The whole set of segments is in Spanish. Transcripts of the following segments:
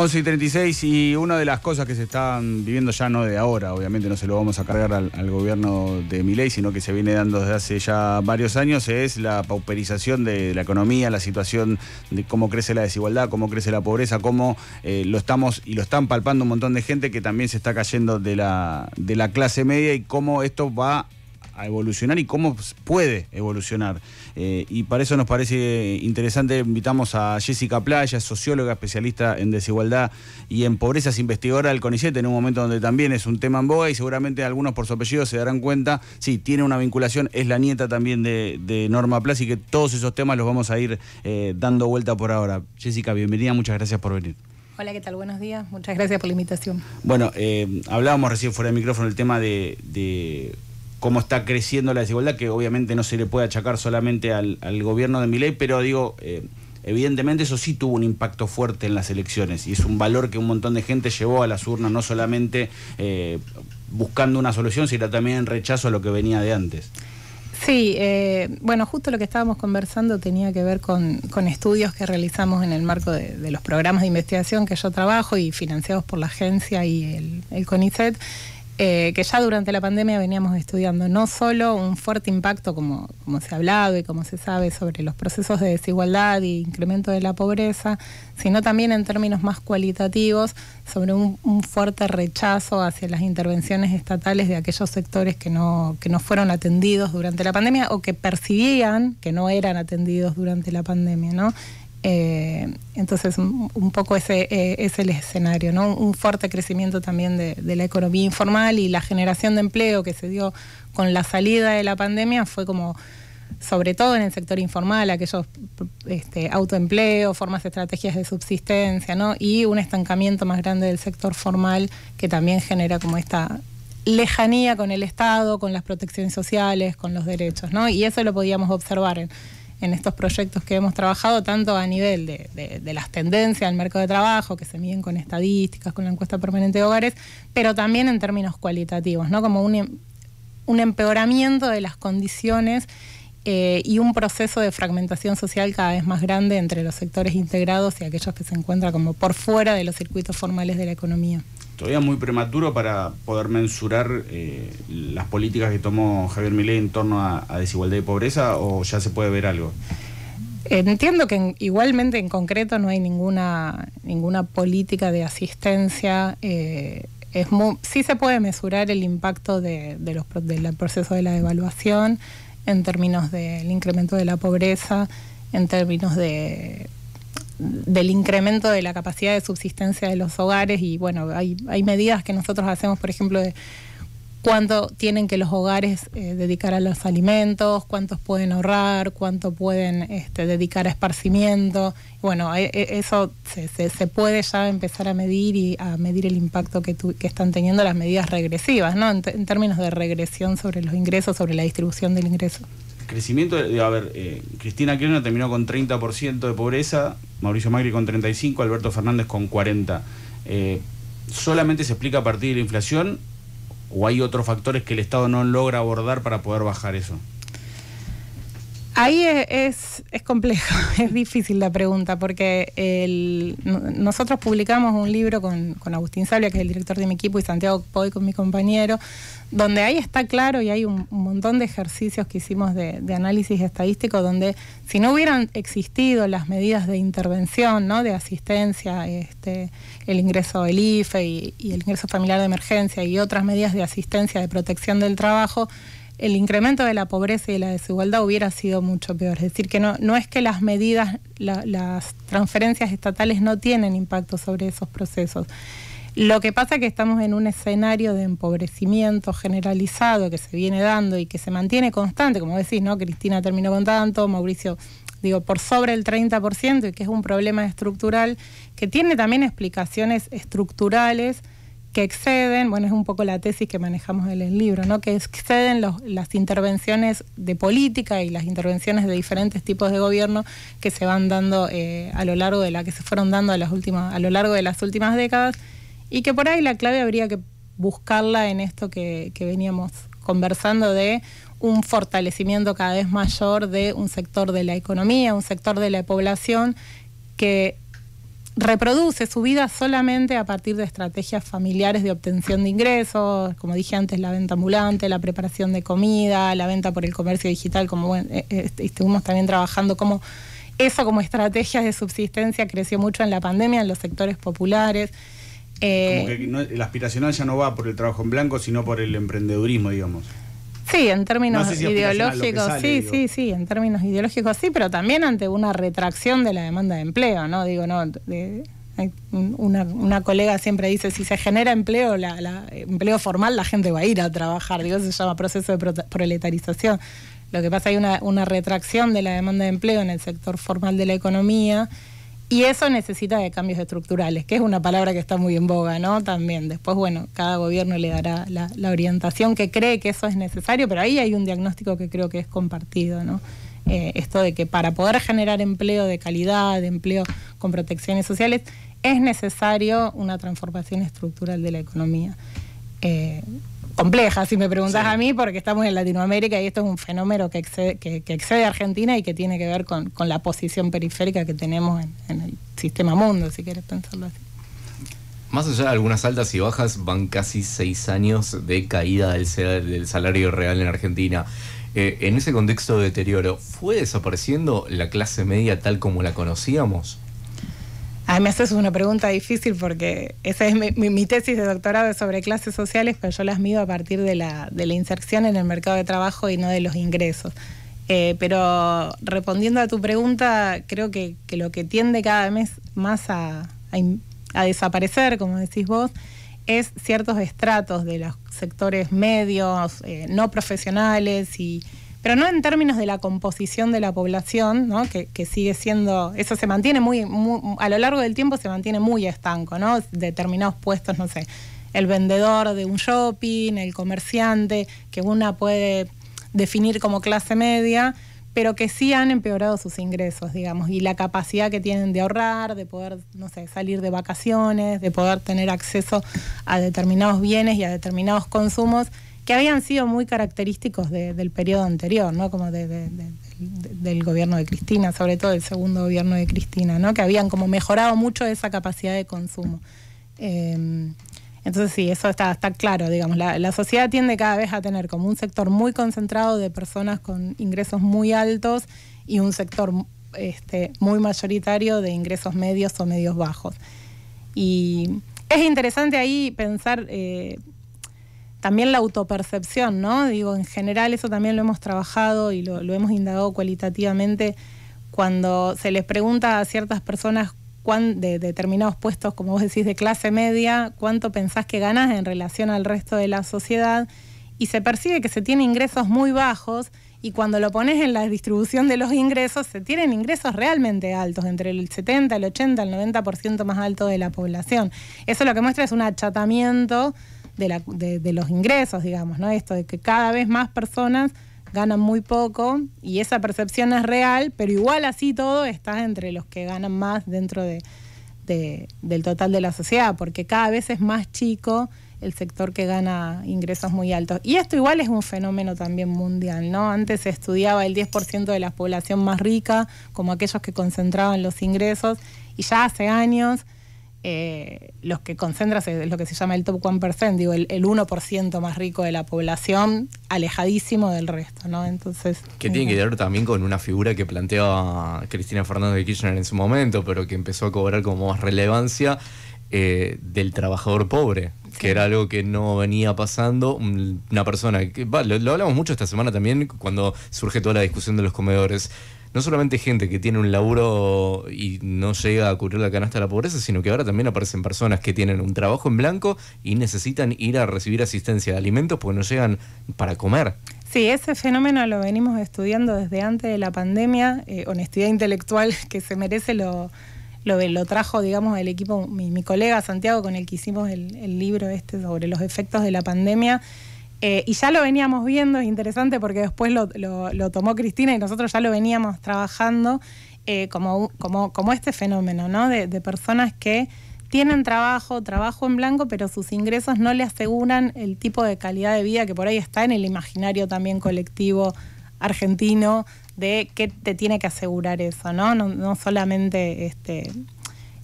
11 y 36 y una de las cosas que se están viviendo ya no de ahora, obviamente no se lo vamos a cargar al, gobierno de Miley, sino que se viene dando desde hace ya varios años, es la pauperización de la economía, la situación de cómo crece la desigualdad, cómo crece la pobreza, cómo eh, lo estamos y lo están palpando un montón de gente que también se está cayendo de la, de la clase media y cómo esto va a evolucionar y cómo puede evolucionar. Eh, y para eso nos parece interesante, invitamos a Jessica Playa, socióloga especialista en desigualdad y en pobrezas, investigadora del CONICET, en un momento donde también es un tema en boga y seguramente algunos por su apellido se darán cuenta, sí, tiene una vinculación, es la nieta también de, Norma Playa, y que todos esos temas los vamos a ir eh, dando vuelta por ahora. Jessica, bienvenida, muchas gracias por venir. Hola, ¿qué tal? Buenos días. Muchas gracias por la invitación. Bueno, eh, hablábamos recién fuera de micrófono el tema de cómo está creciendo la desigualdad, que obviamente no se le puede achacar solamente al, gobierno de Milei, pero digo, eh, evidentemente eso sí tuvo un impacto fuerte en las elecciones y es un valor que un montón de gente llevó a las urnas, no solamente eh, buscando una solución, sino también en rechazo a lo que venía de antes. Sí, eh, bueno, justo lo que estábamos conversando tenía que ver con, estudios que realizamos en el marco de, los programas de investigación que yo trabajo y financiados por la agencia y el CONICET. Eh, que ya durante la pandemia veníamos estudiando no solo un fuerte impacto, como, como se ha hablado y como se sabe, sobre los procesos de desigualdad y incremento de la pobreza, sino también en términos más cualitativos sobre un, fuerte rechazo hacia las intervenciones estatales de aquellos sectores que no, que no fueron atendidos durante la pandemia o que percibían que no eran atendidos durante la pandemia. ¿no? Eh, entonces, un, poco ese eh, es el escenario, Un fuerte crecimiento también de, la economía informal y la generación de empleo que se dio con la salida de la pandemia fue como, sobre todo en el sector informal, aquellos este, autoempleo, formas, estrategias de subsistencia, Y un estancamiento más grande del sector formal que también genera como esta lejanía con el Estado, con las protecciones sociales, con los derechos, Y eso lo podíamos observar en en estos proyectos que hemos trabajado, tanto a nivel de, de, las tendencias del mercado de trabajo, que se miden con estadísticas, con la encuesta permanente de hogares, pero también en términos cualitativos, ¿no? Como un, em, empeoramiento de las condiciones eh, y un proceso de fragmentación social cada vez más grande entre los sectores integrados y aquellos que se encuentran como por fuera de los circuitos formales de la economía todavía muy prematuro para poder mensurar eh, las políticas que tomó Javier Milei en torno a, desigualdad y pobreza o ya se puede ver algo? Entiendo que igualmente en concreto no hay ninguna, ninguna política de asistencia. Eh, sí se puede mesurar el impacto de, los, del proceso de la devaluación en términos del incremento de la pobreza, en términos de del incremento de la capacidad de subsistencia de los hogares y bueno, hay, hay medidas que nosotros hacemos, por ejemplo, de cuánto tienen que los hogares eh, dedicar a los alimentos, cuántos pueden ahorrar, cuánto pueden este, dedicar a esparcimiento. Bueno, e, eso se, se, puede ya empezar a medir y a medir el impacto que, que están teniendo las medidas regresivas, ¿no? en términos de regresión sobre los ingresos, sobre la distribución del ingreso crecimiento, a ver, eh, Cristina Kirchner terminó con 30% de pobreza, Mauricio Macri con 35%, Alberto Fernández con 40%. Eh, ¿Solamente se explica a partir de la inflación o hay otros factores que el Estado no logra abordar para poder bajar eso? Ahí es, es, complejo, es difícil la pregunta, porque el, nosotros publicamos un libro con, con, Agustín Sabia, que es el director de mi equipo, y Santiago Poy, con mi compañero, donde ahí está claro y hay un, montón de ejercicios que hicimos de, análisis estadístico, donde si no hubieran existido las medidas de intervención, ¿no? de asistencia, este, el ingreso del IFE y el ingreso familiar de emergencia y otras medidas de asistencia, de protección del trabajo, el incremento de la pobreza y de la desigualdad hubiera sido mucho peor. Es decir, que no, no es que las medidas, las transferencias estatales no tienen impacto sobre esos procesos. Lo que pasa es que estamos en un escenario de empobrecimiento generalizado que se viene dando y que se mantiene constante, como decís, ¿no? Cristina terminó con tanto, Mauricio digo, por sobre el 30% y que es un problema estructural que tiene también explicaciones estructurales que exceden, bueno, es un poco la tesis que manejamos en el libro, ¿no? que exceden las intervenciones de política y las intervenciones de diferentes tipos de gobierno que se van dando eh, a lo largo de la que se fueron dando a, las últimas, a lo largo de las últimas décadas y que por ahí la clave habría que buscarla en esto que veníamos conversando de un fortalecimiento cada vez mayor de un sector de la economía, un sector de la población que reproduce su vida solamente a partir de estrategias familiares de obtención de ingresos, como dije antes, la venta ambulante, la preparación de comida, la venta por el comercio digital, como bueno, eh, eh, este, estuvimos también trabajando como eso como estrategias de subsistencia creció mucho en la pandemia, en los sectores populares. Eh, como que el aspiracional ya no va por el trabajo en blanco, sino por el emprendedurismo, digamos. Sí, en términos ideológicos, sí, sí, sí, en términos ideológicos sí, pero también ante una retracción de la demanda de empleo, ¿no? Digo, no, una, una, colega siempre dice, si se genera empleo, la, empleo formal, la gente va a ir a trabajar. Digo, se llama proceso de proletarización. Lo que pasa hay una, una retracción de la demanda de empleo en el sector formal de la economía y eso necesita de cambios estructurales, que es una palabra que está muy en boga, ¿no? También después, bueno, cada gobierno le dará la, orientación que cree que eso es necesario, pero ahí hay un diagnóstico que creo que es compartido, ¿no? Eh, esto de que para poder generar empleo de calidad, de empleo con protecciones sociales, es necesario una transformación estructural de la economía. Eh, compleja, si me preguntas a mí, porque estamos en Latinoamérica y esto es un fenómeno que excede, que, excede a Argentina y que tiene que ver con, la posición periférica que tenemos en, el sistema mundo, si quieres pensarlo así. Más allá de algunas altas y bajas, van casi seis años de caída del, salario real en Argentina. Eh, en ese contexto de deterioro, ¿fue desapareciendo la clase media tal como la conocíamos? me haces una pregunta difícil porque esa es mi, tesis de doctorado sobre clases sociales, pero yo las mido a partir de la, inserción en el mercado de trabajo y no de los ingresos. Eh, pero respondiendo a tu pregunta, creo que, lo que tiende cada mes más a, desaparecer, como decís vos, es ciertos estratos de los sectores medios, eh, no profesionales y, pero no en términos de la composición de la población, ¿no? que, sigue siendo, eso se mantiene muy, a lo largo del tiempo se mantiene muy estanco, ¿no? Determinados puestos, no sé, el vendedor de un shopping, el comerciante, que una puede definir como clase media, pero que sí han empeorado sus ingresos, digamos, y la capacidad que tienen de ahorrar, de poder, no sé, salir de vacaciones, de poder tener acceso a determinados bienes y a determinados consumos que habían sido muy característicos del periodo anterior, ¿no? Como del gobierno de Cristina, sobre todo el segundo gobierno de Cristina, ¿no? Que habían como mejorado mucho esa capacidad de consumo. Em, entonces sí, eso está, claro, digamos, la, sociedad tiende cada vez a tener como un sector muy concentrado de personas con ingresos muy altos y un sector este, muy mayoritario de ingresos medios o medios bajos. Y es interesante ahí pensar eh, también la autopercepción, ¿no? Digo, en general eso también lo hemos trabajado y lo, hemos indagado cualitativamente cuando se les pregunta a ciertas personas cuán, de, determinados puestos, como vos decís, de clase media, cuánto pensás que ganas en relación al resto de la sociedad y se percibe que se tiene ingresos muy bajos y cuando lo pones en la distribución de los ingresos, se tienen ingresos realmente altos, entre el 70, el 80, el 90% más alto de la población. Eso lo que muestra es un achatamiento de, los ingresos, digamos, ¿no? Esto de que cada vez más personas ganan muy poco y esa percepción es real, pero igual así todo estás entre los que ganan más dentro del total de la sociedad, porque cada vez es más chico el sector que gana ingresos muy altos. Y esto igual es un fenómeno también mundial, ¿no? Antes se estudiaba el 10% de la población más rica como aquellos que concentraban los ingresos y ya hace años eh, los que concentras es lo que se llama el top 1%, digo, el, 1% más rico de la población, alejadísimo del resto, ¿no? Entonces. Que tiene que ver también con una figura que planteaba Cristina Fernández de Kirchner en su momento, pero que empezó a cobrar como más relevancia eh, del trabajador pobre, que era algo que no venía pasando. Una persona que. lo hablamos mucho esta semana también cuando surge toda la discusión de los comedores no solamente gente que tiene un laburo y no llega a cubrir la canasta de la pobreza, sino que ahora también aparecen personas que tienen un trabajo en blanco y necesitan ir a recibir asistencia de alimentos porque no llegan para comer. Sí, ese fenómeno lo venimos estudiando desde antes de la pandemia. Eh, honestidad intelectual que se merece lo, lo, lo trajo, digamos, el equipo, mi, colega Santiago, con el que hicimos el, el libro este sobre los efectos de la pandemia. Eh, y ya lo veníamos viendo, es interesante porque después lo, tomó Cristina y nosotros ya lo veníamos trabajando eh, como, como, como, este fenómeno, ¿no? De, de, personas que tienen trabajo, trabajo en blanco, pero sus ingresos no le aseguran el tipo de calidad de vida que por ahí está en el imaginario también colectivo argentino de qué te tiene que asegurar eso, ¿no? No, solamente este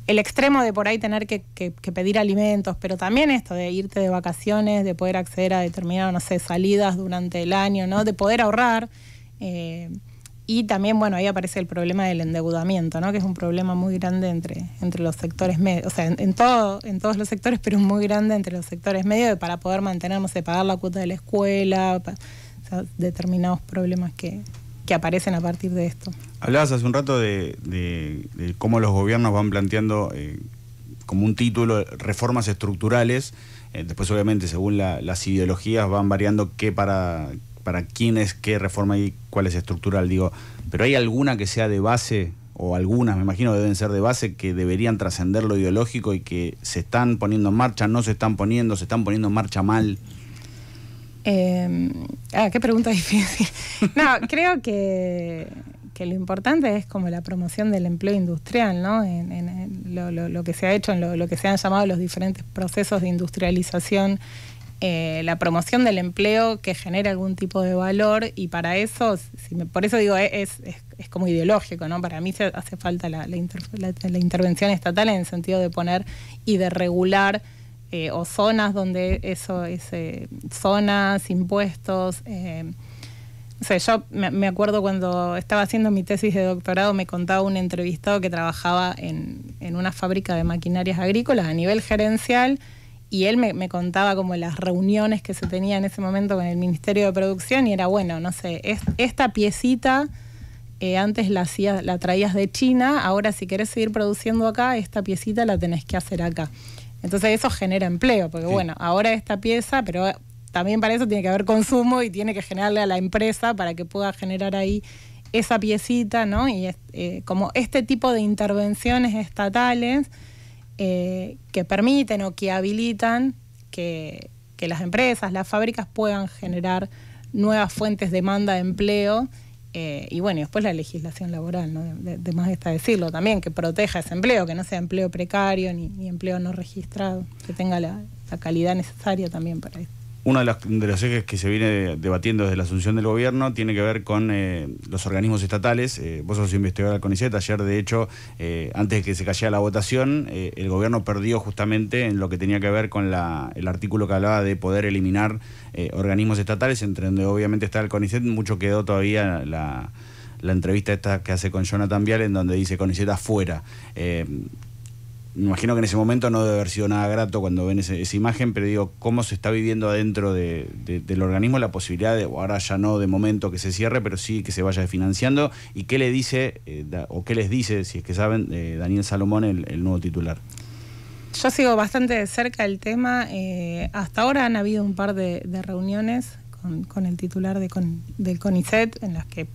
el extremo de por ahí tener que, que, pedir alimentos, pero también esto de irte de vacaciones, de poder acceder a determinadas, no sé, salidas durante el año, ¿no? De poder ahorrar. Eh, y también, bueno, ahí aparece el problema del endeudamiento, ¿no? Que es un problema muy grande entre, entre los sectores medios, o sea, en, todo, en todos los sectores, pero es muy grande entre los sectores medios para poder mantenernos de pagar la cuota de la escuela, determinados problemas que, que aparecen a partir de esto. Hablabas hace un rato de, cómo los gobiernos van planteando eh, como un título reformas estructurales. Eh, después, obviamente, según las ideologías van variando qué para, para quién es qué reforma y cuál es estructural. Digo, pero hay alguna que sea de base o algunas, me imagino, deben ser de base, que deberían trascender lo ideológico y que se están poniendo en marcha, no se están poniendo, se están poniendo en marcha mal. Em, ah, qué pregunta difícil. No, creo que que lo importante es como la promoción del empleo industrial, ¿no? En, lo, que se ha hecho, en lo, que se han llamado los diferentes procesos de industrialización, eh, la promoción del empleo que genera algún tipo de valor y para eso, por eso digo, es, como ideológico, ¿no? Para mí se hace falta la, intervención estatal en el sentido de poner y de regular. Eh, o zonas donde eso es zonas, impuestos, eh, no sé, yo me acuerdo cuando estaba haciendo mi tesis de doctorado, me contaba un entrevistado que trabajaba en, una fábrica de maquinarias agrícolas a nivel gerencial y él me, contaba como las reuniones que se tenía en ese momento con el Ministerio de Producción y era, bueno, no sé, esta piecita eh, antes la, la traías de China, ahora si querés seguir produciendo acá, esta piecita la tenés que hacer acá. Entonces eso genera empleo, porque bueno, ahora esta pieza, pero también para eso tiene que haber consumo y tiene que generarle a la empresa para que pueda generar ahí esa piecita, ¿no? Y eh, como este tipo de intervenciones estatales eh, que permiten o que habilitan que, las empresas, las fábricas puedan generar nuevas fuentes de demanda de empleo. Eh, y bueno, y después la legislación laboral, ¿no? De, más está decirlo también, que proteja ese empleo, que no sea empleo precario ni, empleo no registrado, que tenga la, la calidad necesaria también para esto. Uno de los, ejes que se viene debatiendo desde la asunción del gobierno tiene que ver con eh, los organismos estatales. Eh, vos sos al CONICET. Ayer, de hecho, eh, antes de que se cayera la votación, el gobierno perdió justamente en lo que tenía que ver con el artículo que hablaba de poder eliminar organismos estatales, entre donde obviamente está el CONICET. Mucho quedó todavía la, entrevista esta que hace con Jonathan Vial, en donde dice CONICET afuera me imagino que en ese momento no debe haber sido nada grato cuando ven esa imagen, pero digo, ¿cómo se está viviendo adentro del organismo la posibilidad de, ahora ya no de momento que se cierre, pero sí que se vaya financiando? ¿Y qué le dice, eh, o qué les dice, si es que saben, eh, Daniel Salomón, el, nuevo titular? Yo sigo bastante cerca el tema. Eh, hasta ahora han habido un par de, reuniones con, el titular de, del CONICET en las que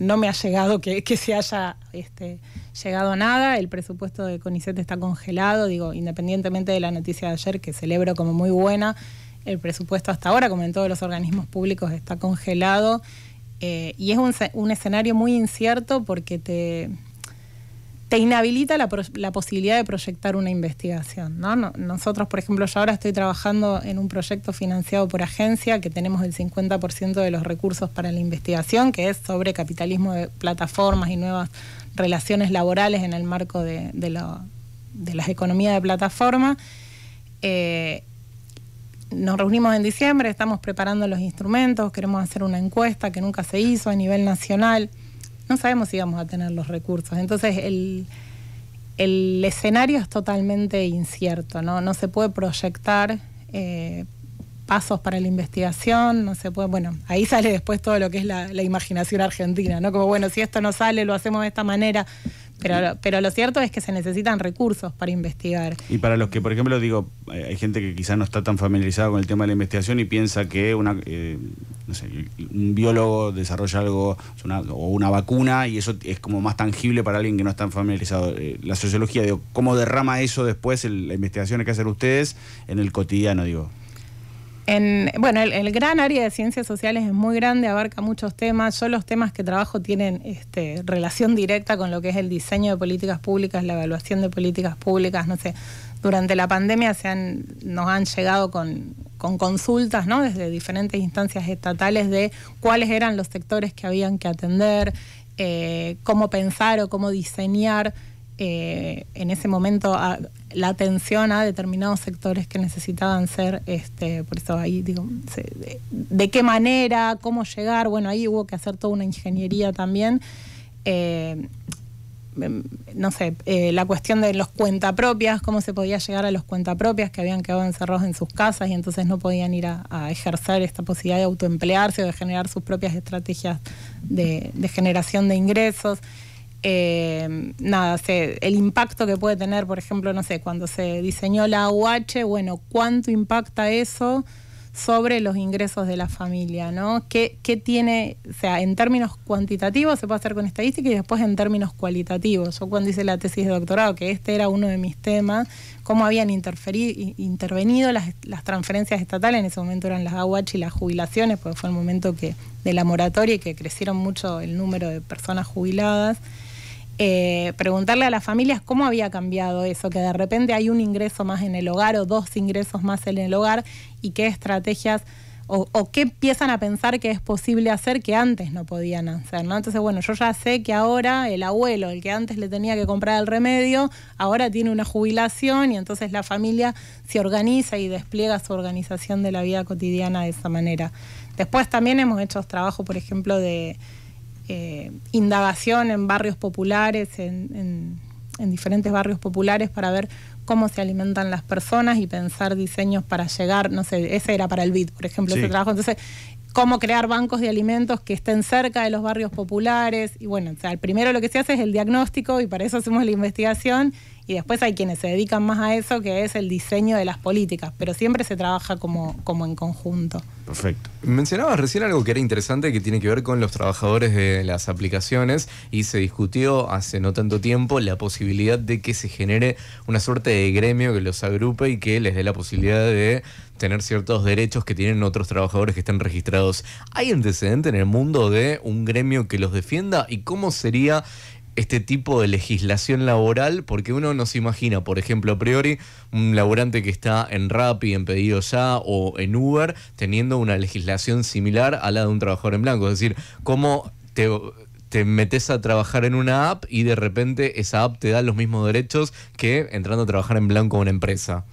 no me ha llegado que, se haya este, llegado a nada. El presupuesto de CONICET está congelado, digo, independientemente de la noticia de ayer, que celebro como muy buena, el presupuesto hasta ahora, como en todos los organismos públicos, está congelado. Eh, y es un, un escenario muy incierto porque te, te inhabilita la, posibilidad de proyectar una investigación. ¿no? Nosotros, por ejemplo, yo ahora estoy trabajando en un proyecto financiado por agencia que tenemos el 50% de los recursos para la investigación, que es sobre capitalismo de plataformas y nuevas relaciones laborales en el marco de, las economías de plataforma. Eh, nos reunimos en diciembre, estamos preparando los instrumentos, queremos hacer una encuesta que nunca se hizo a nivel nacional no sabemos si vamos a tener los recursos. Entonces el, el escenario es totalmente incierto, ¿no? No se puede proyectar eh, pasos para la investigación, no se puede, bueno, ahí sale después todo lo que es la, la imaginación argentina, ¿no? Como bueno, si esto no sale, lo hacemos de esta manera. Pero, pero lo cierto es que se necesitan recursos para investigar. Y para los que, por ejemplo, digo, eh, hay gente que quizás no está tan familiarizada con el tema de la investigación y piensa que una, eh, un biólogo desarrolla algo o una vacuna y eso es como más tangible para alguien que no está tan familiarizado. Eh, la sociología, digo, ¿cómo derrama eso después en investigación investigaciones que hacen ustedes en el cotidiano, digo? bueno, el, gran área de ciencias sociales es muy grande, abarca muchos temas. Yo los temas que trabajo tienen este, relación directa con lo que es el diseño de políticas públicas, la evaluación de políticas públicas, no sé. Durante la pandemia nos han llegado con, consultas desde diferentes instancias estatales de cuáles eran los sectores que habían que atender, eh, cómo pensar o cómo diseñar eh, en ese momento ah, la atención a determinados sectores que necesitaban ser, este, por eso ahí digo, de, qué manera, cómo llegar, bueno, ahí hubo que hacer toda una ingeniería también. Eh, em, no sé, eh, la cuestión de los cuentapropias, cómo se podía llegar a los cuentapropias que habían quedado encerrados en sus casas y entonces no podían ir a, ejercer esta posibilidad de autoemplearse o de generar sus propias estrategias de, de generación de ingresos. Eh, nada, el impacto que puede tener, por ejemplo, no sé, cuando se diseñó la AUH, bueno, cuánto impacta eso sobre los ingresos de la familia, ¿no? ¿Qué, tiene, o sea, en términos cuantitativos se puede hacer con estadística y después en términos cualitativos? Yo cuando hice la tesis de doctorado, que este era uno de mis temas, cómo habían intervenido las, transferencias estatales, en ese momento eran las AUH y las jubilaciones, porque fue el momento que de la moratoria y que crecieron mucho el número de personas jubiladas. Eh, preguntarle a las familias cómo había cambiado eso, que de repente hay un ingreso más en el hogar o dos ingresos más en el hogar y qué estrategias o, o, qué empiezan a pensar que es posible hacer que antes no podían hacer, ¿no? Entonces, bueno, yo ya sé que ahora el abuelo, el que antes le tenía que comprar el remedio, ahora tiene una jubilación y entonces la familia se organiza y despliega su organización de la vida cotidiana de esa manera. Después también hemos hecho trabajo, por ejemplo, de eh, indagación en barrios populares, en, en, diferentes barrios populares, para ver cómo se alimentan las personas y pensar diseños para llegar, no sé, ese era para el BID, por ejemplo, ese trabajo. Entonces, cómo crear bancos de alimentos que estén cerca de los barrios populares. Y bueno, o sea, primero lo que se hace es el diagnóstico y para eso hacemos la investigación y después hay quienes se dedican más a eso, que es el diseño de las políticas, pero siempre se trabaja como, como en conjunto. Perfecto. Mencionabas recién algo que era interesante que tiene que ver con los trabajadores de las aplicaciones y se discutió hace no tanto tiempo la posibilidad de que se genere una suerte de gremio que los agrupe y que les dé la posibilidad de tener ciertos derechos que tienen otros trabajadores que están registrados. ¿Hay antecedente en el mundo de un gremio que los defienda? ¿Y cómo sería este tipo de legislación laboral, porque uno no se imagina, por ejemplo, a priori, un laborante que está en Rappi, en Pedido Ya o en Uber, teniendo una legislación similar a la de un trabajador en blanco. Es decir, cómo te te metes a trabajar en una app y de repente esa app te da los mismos derechos que entrando a trabajar en blanco en una empresa?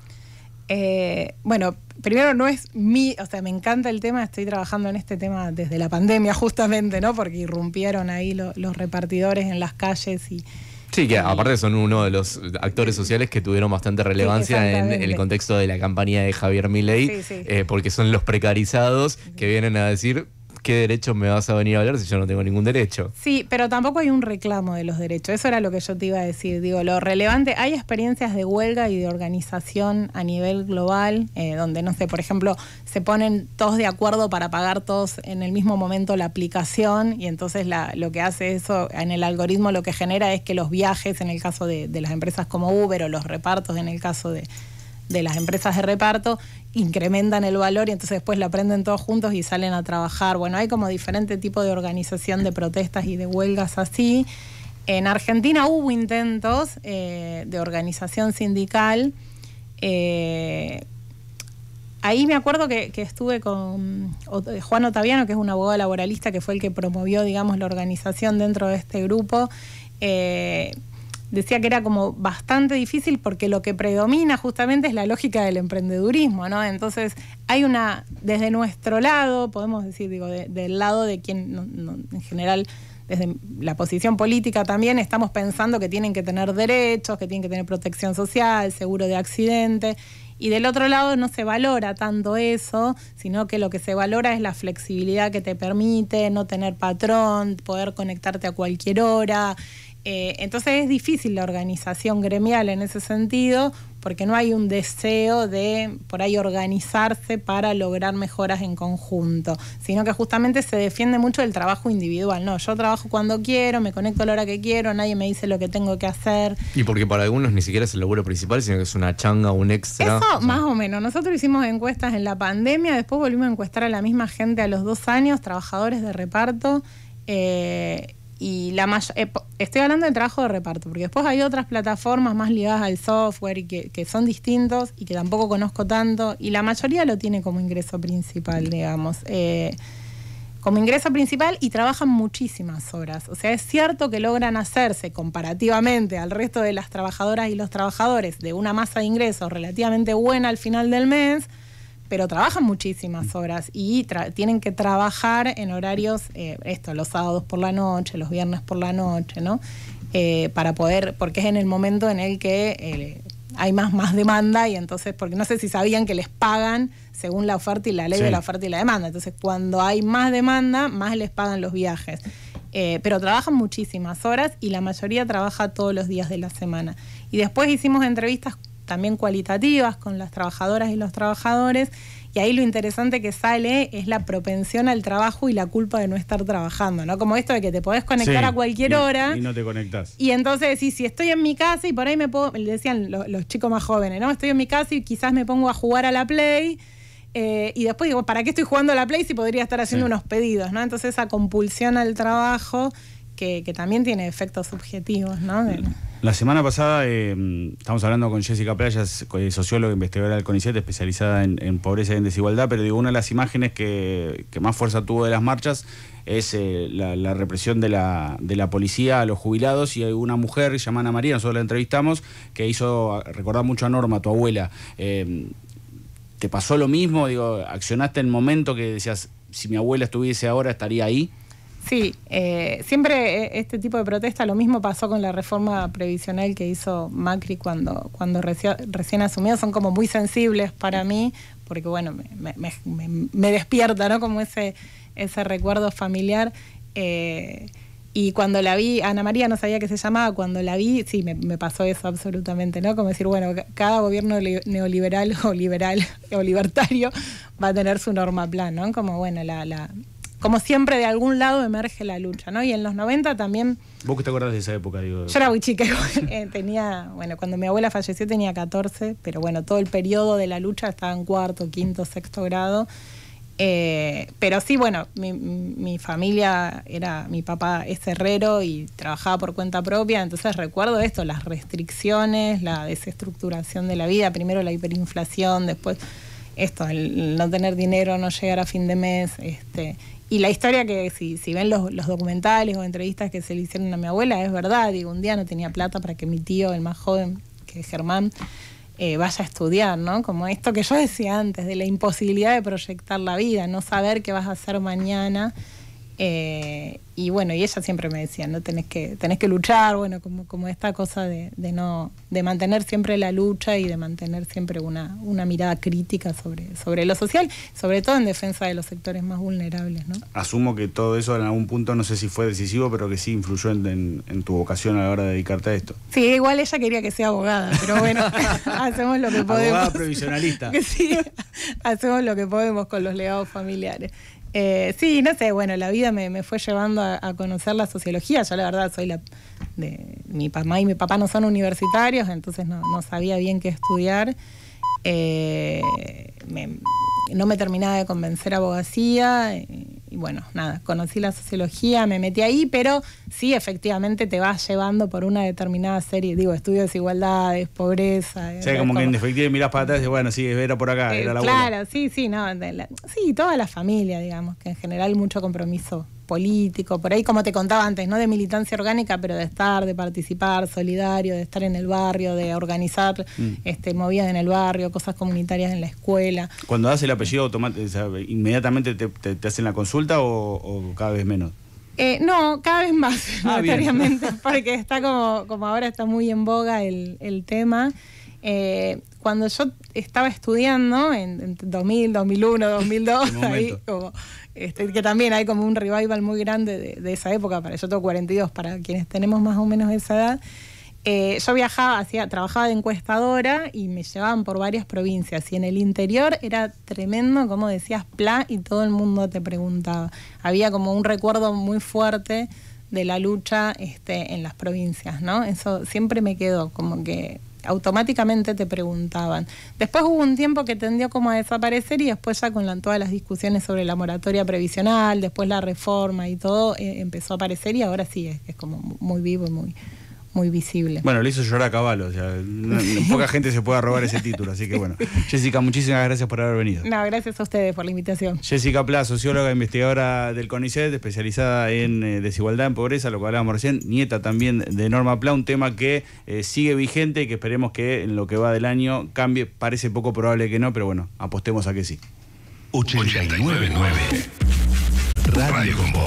Eh, bueno, primero no es mi, o sea, me encanta el tema, estoy trabajando en este tema desde la pandemia justamente, ¿no? Porque irrumpieron ahí los repartidores en las calles y... Sí, que aparte son uno de los actores sociales que tuvieron bastante relevancia en el contexto de la campaña de Javier Milei, eh, porque son los precarizados que vienen a decir ¿qué derechos me vas a venir a hablar si yo no tengo ningún derecho? Sí, pero tampoco hay un reclamo de los derechos. Eso era lo que yo te iba a decir. Digo, lo relevante, hay experiencias de huelga y de organización a nivel global, eh, donde, no sé, por ejemplo, se ponen todos de acuerdo para pagar todos en el mismo momento la aplicación y entonces lo que hace eso en el algoritmo lo que genera es que los viajes, en el caso de las empresas como Uber o los repartos en el caso de de las empresas de reparto incrementan el valor y entonces después la aprenden todos juntos y salen a trabajar. Bueno, hay como diferente tipo de organización de protestas y de huelgas así. En Argentina hubo intentos eh, de organización sindical. Eh, ahí me acuerdo que, estuve con Juan Otaviano, que es un abogado laboralista que fue el que promovió, digamos, la organización dentro de este grupo. Eh, decía que era como bastante difícil porque lo que predomina justamente es la lógica del emprendedurismo, ¿no? Entonces hay una, desde nuestro lado, podemos decir, digo, del lado de quien en general desde la posición política también estamos pensando que tienen que tener derechos, que tienen que tener protección social, seguro de accidente. Y del otro lado no se valora tanto eso, sino que lo que se valora es la flexibilidad que te permite, no tener patrón, poder conectarte a cualquier hora, eh, entonces es difícil la organización gremial en ese sentido, porque no hay un deseo de por ahí organizarse para lograr mejoras en conjunto, sino que justamente se defiende mucho el trabajo individual. No, yo trabajo cuando quiero, me conecto a la hora que quiero, nadie me dice lo que tengo que hacer. Y porque para algunos ni siquiera es el laburo principal, sino que es una changa, un extra. Eso, más o menos. Nosotros hicimos encuestas en la pandemia, después volvimos a encuestar a la misma gente a los dos años, trabajadores de reparto. Eh, y la eh, estoy hablando de trabajo de reparto, porque después hay otras plataformas más ligadas al software que, que, son distintos y que tampoco conozco tanto, y la mayoría lo tiene como ingreso principal, digamos. Eh, como ingreso principal y trabajan muchísimas horas. O sea, es cierto que logran hacerse comparativamente al resto de las trabajadoras y los trabajadores de una masa de ingresos relativamente buena al final del mes, pero trabajan muchísimas horas y tienen que trabajar en horarios, eh, esto, los sábados por la noche, los viernes por la noche, ¿no? Eh, para poder, porque es en el momento en el que eh, hay más, más demanda y entonces, porque no sé si sabían que les pagan según la oferta y la ley de la oferta y la demanda. Entonces, cuando hay más demanda, más les pagan los viajes. pero trabajan muchísimas horas y la mayoría trabaja todos los días de la semana. Y después hicimos entrevistas también cualitativas con las trabajadoras y los trabajadores. Y ahí lo interesante que sale es la propensión al trabajo y la culpa de no estar trabajando, ¿no? Como esto de que te podés conectar a cualquier hora. Y no te conectás. Y entonces decís, si estoy en mi casa y por ahí me puedo, le decían los chicos más jóvenes, ¿no? Estoy en mi casa y quizás me pongo a jugar a la Play. Eh, y después digo, ¿para qué estoy jugando a la Play si podría estar haciendo unos pedidos, ¿no? Entonces esa compulsión al trabajo que, también tiene efectos subjetivos, ¿no? La semana pasada eh, estamos hablando con Jessica Playas, socióloga investigadora del CONICET, especializada en, pobreza y en desigualdad, pero digo, una de las imágenes que, más fuerza tuvo de las marchas es eh, la, represión de la, policía a los jubilados y hay una mujer llamada María, nosotros la entrevistamos, que hizo recordar mucho a Norma, tu abuela. Em, ¿Te pasó lo mismo? Digo, ¿accionaste en el momento que decías, si mi abuela estuviese ahora estaría ahí? Sí, eh, siempre eh, este tipo de protesta, lo mismo pasó con la reforma previsional que hizo Macri cuando, cuando recién asumió, son como muy sensibles para mí, porque bueno, me, despierta, ¿no? Como ese, ese recuerdo familiar. Eh, y cuando la vi, Ana María no sabía que se llamaba, cuando la vi, sí, me, pasó eso absolutamente, ¿no? Como decir, bueno, cada gobierno neoliberal o liberal o libertario va a tener su norma plan, ¿no? Como, bueno, la, la, como siempre, de algún lado emerge la lucha, ¿no? Y en los 90 también... ¿Vos que te acordás de esa época? Digo? Yo era muy chica, eh, tenía, bueno, cuando mi abuela falleció tenía 14, pero bueno, todo el periodo de la lucha estaba en cuarto, quinto, sexto grado. Eh, pero sí, bueno, mi, familia era, mi papá es herrero y trabajaba por cuenta propia, entonces recuerdo esto, las restricciones, la desestructuración de la vida, primero la hiperinflación, después esto, el no tener dinero, no llegar a fin de mes, este, y la historia que si, ven los, documentales o entrevistas que se le hicieron a mi abuela es verdad, digo, un día no tenía plata para que mi tío, el más joven, que es Germán, eh, vaya a estudiar, ¿no? Como esto que yo decía antes, de la imposibilidad de proyectar la vida, no saber qué vas a hacer mañana eh, y bueno, y ella siempre me decía, no tenés que, tenés que luchar, bueno, como, como esta cosa de, de no, de mantener siempre la lucha y de mantener siempre una, una mirada crítica sobre, sobre lo social, sobre todo en defensa de los sectores más vulnerables, ¿no? Asumo que todo eso en algún punto, no sé si fue decisivo, pero que sí influyó en, tu vocación a la hora de dedicarte a esto. Sí, igual ella quería que sea abogada, pero bueno, hacemos lo que podemos. Abogada provisionalista. sí, hacemos lo que podemos con los legados familiares. Eh, sí, no sé, bueno, la vida me, fue llevando a, conocer la sociología. Yo la verdad soy la... De, mi mamá y mi papá no son universitarios, entonces no, sabía bien qué estudiar. Eh, no me terminaba de convencer abogacía. Eh, y bueno, nada, conocí la sociología, me metí ahí, pero sí, efectivamente te vas llevando por una determinada serie, digo, estudio desigualdades, pobreza. O sea, eh, como, que en definitiva miras para atrás y bueno, sí, era por acá, era la eh, Claro, sí, sí, no, sí, toda la familia, digamos, que en general mucho compromiso político, por ahí como te contaba antes, ¿no? De militancia orgánica, pero de estar, de participar, solidario, de estar en el barrio, de organizar mm. este, movidas en el barrio, cosas comunitarias en la escuela. Cuando das el apellido, ¿inmediatamente te, hacen la consulta o, cada vez menos? Eh, no, cada vez más, ah, porque está como, ahora está muy en boga el, tema. Eh, cuando yo estaba estudiando en, en 2000, 2001, 2002, ahí como este, que también hay como un revival muy grande de, esa época, para yo tengo 42, para quienes tenemos más o menos esa edad. Eh, yo viajaba, trabajaba de encuestadora y me llevaban por varias provincias. Y en el interior era tremendo, como decías, PLA, y todo el mundo te preguntaba. Había como un recuerdo muy fuerte de la lucha este, en las provincias, ¿no? Eso siempre me quedó, como que automáticamente te preguntaban. Después hubo un tiempo que tendió como a desaparecer y después ya con todas las discusiones sobre la moratoria previsional, después la reforma y todo, eh, empezó a aparecer y ahora sí es como muy vivo y muy, muy visible. Bueno, le hizo llorar a Caballo, poca gente se puede robar ese título, así que bueno. Jessica, muchísimas gracias por haber venido. No, gracias a ustedes por la invitación. Jessica Pla, socióloga, e investigadora del CONICET, especializada en eh, desigualdad, en pobreza, lo que hablábamos recién, nieta también de Norma Pla, un tema que eh, sigue vigente y que esperemos que en lo que va del año cambie. Parece poco probable que no, pero bueno, apostemos a que sí. 899 Radio con